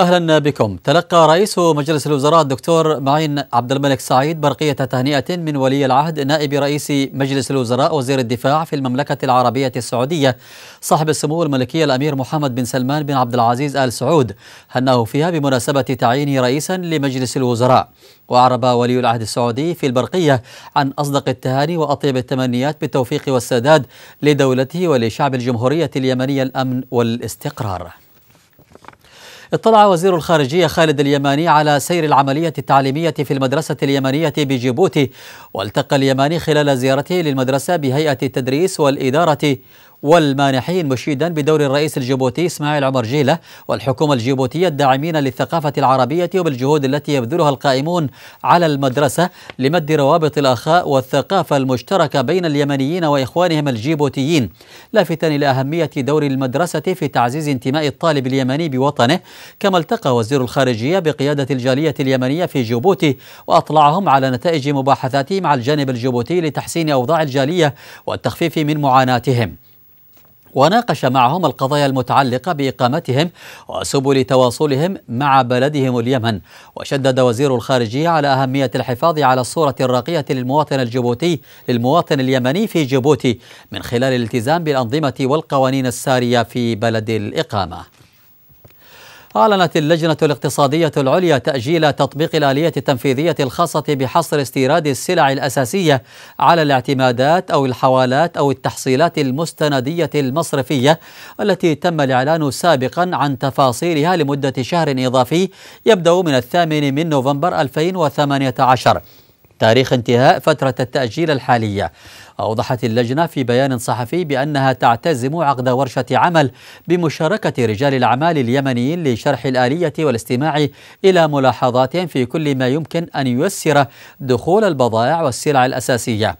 أهلا بكم تلقى رئيس مجلس الوزراء الدكتور معين عبد الملك سعيد برقية تهنئة من ولي العهد نائب رئيس مجلس الوزراء وزير الدفاع في المملكة العربية السعودية صاحب السمو الملكي الأمير محمد بن سلمان بن عبد العزيز آل سعود هناه فيها بمناسبة تعيينه رئيسا لمجلس الوزراء وأعرب ولي العهد السعودي في البرقية عن أصدق التهاني وأطيب التمنيات بالتوفيق والسداد لدولته ولشعب الجمهورية اليمنية الأمن والاستقرار اطلع وزير الخارجية خالد اليماني على سير العملية التعليمية في المدرسة اليمنية بجيبوتي والتقى اليماني خلال زيارته للمدرسة بهيئة التدريس والإدارة والمانحين مشيدا بدور الرئيس الجيبوتي اسماعيل عمر جيلة والحكومة الجيبوتية الداعمين للثقافة العربية وبالجهود التي يبذلها القائمون على المدرسة لمد روابط الأخاء والثقافة المشتركة بين اليمنيين وإخوانهم الجيبوتيين لافتا إلى أهمية دور المدرسة في تعزيز انتماء الطالب اليمني بوطنه كما التقى وزير الخارجية بقيادة الجالية اليمنية في جيبوتي وأطلعهم على نتائج مباحثاته مع الجانب الجيبوتي لتحسين أوضاع الجالية والتخفيف من معاناتهم وناقش معهم القضايا المتعلقة بإقامتهم وسبل تواصلهم مع بلدهم اليمن وشدد وزير الخارجية على أهمية الحفاظ على الصورة الراقية للمواطن الجيبوتي للمواطن اليمني في جيبوتي من خلال الالتزام بالأنظمة والقوانين السارية في بلد الإقامة أعلنت اللجنة الاقتصادية العليا تأجيل تطبيق الآلية التنفيذية الخاصة بحصر استيراد السلع الأساسية على الاعتمادات أو الحوالات أو التحصيلات المستندية المصرفية التي تم الإعلان سابقا عن تفاصيلها لمدة شهر إضافي يبدأ من الثامن من نوفمبر 2018 تاريخ انتهاء فترة التأجيل الحالية أوضحت اللجنة في بيان صحفي بأنها تعتزم عقد ورشة عمل بمشاركة رجال الأعمال اليمنيين لشرح الآلية والاستماع إلى ملاحظات في كل ما يمكن أن ييسر دخول البضائع والسلع الأساسية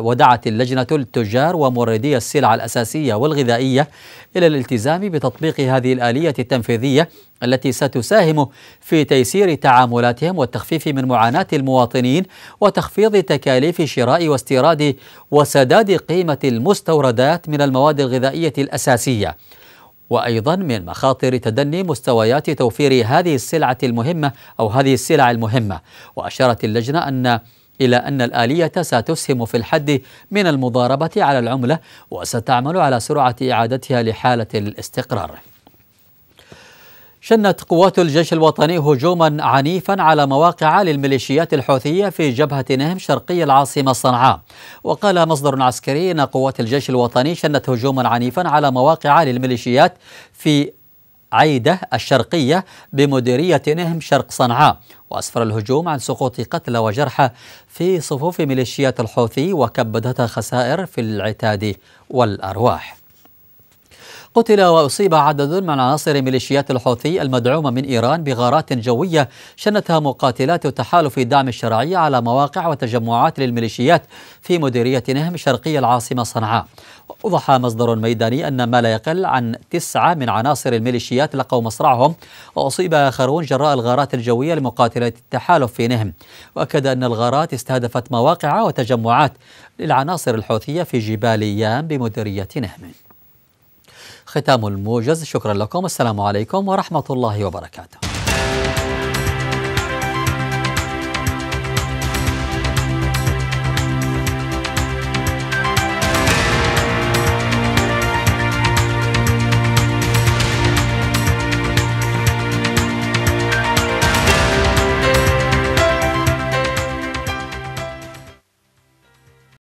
ودعت اللجنة التجار وموردي السلع الأساسية والغذائية إلى الالتزام بتطبيق هذه الآلية التنفيذية التي ستساهم في تيسير تعاملاتهم والتخفيف من معاناة المواطنين وتخفيض تكاليف شراء واستيراد وسداد قيمة المستوردات من المواد الغذائية الأساسية وأيضا من مخاطر تدني مستويات توفير هذه السلعة المهمة أو هذه السلع المهمة وأشارت اللجنة أن إلى أن الآلية ستسهم في الحد من المضاربة على العملة وستعمل على سرعة إعادتها لحالة الاستقرار شنت قوات الجيش الوطني هجوما عنيفا على مواقع للميليشيات الحوثية في جبهة نهم شرقي العاصمة صنعاء وقال مصدر عسكري أن قوات الجيش الوطني شنت هجوما عنيفا على مواقع للميليشيات في عيدة الشرقية بمديرية نهم شرق صنعاء وأسفر الهجوم عن سقوط قتلى وجرحى في صفوف ميليشيات الحوثي وكبدتها خسائر في العتاد والأرواح قتل وأصيب عدد من عناصر ميليشيات الحوثي المدعومة من إيران بغارات جوية شنتها مقاتلات تحالف دعم الشرعي على مواقع وتجمعات للميليشيات في مديرية نهم شرقي العاصمة صنعاء وضح مصدر ميداني أن ما لا يقل عن تسعة من عناصر الميليشيات لقوا مصرعهم وأصيب آخرون جراء الغارات الجوية لمقاتلات التحالف في نهم وأكد أن الغارات استهدفت مواقع وتجمعات للعناصر الحوثية في جبال يام بمديرية نهم ختام الموجز شكرا لكم السلام عليكم ورحمة الله وبركاته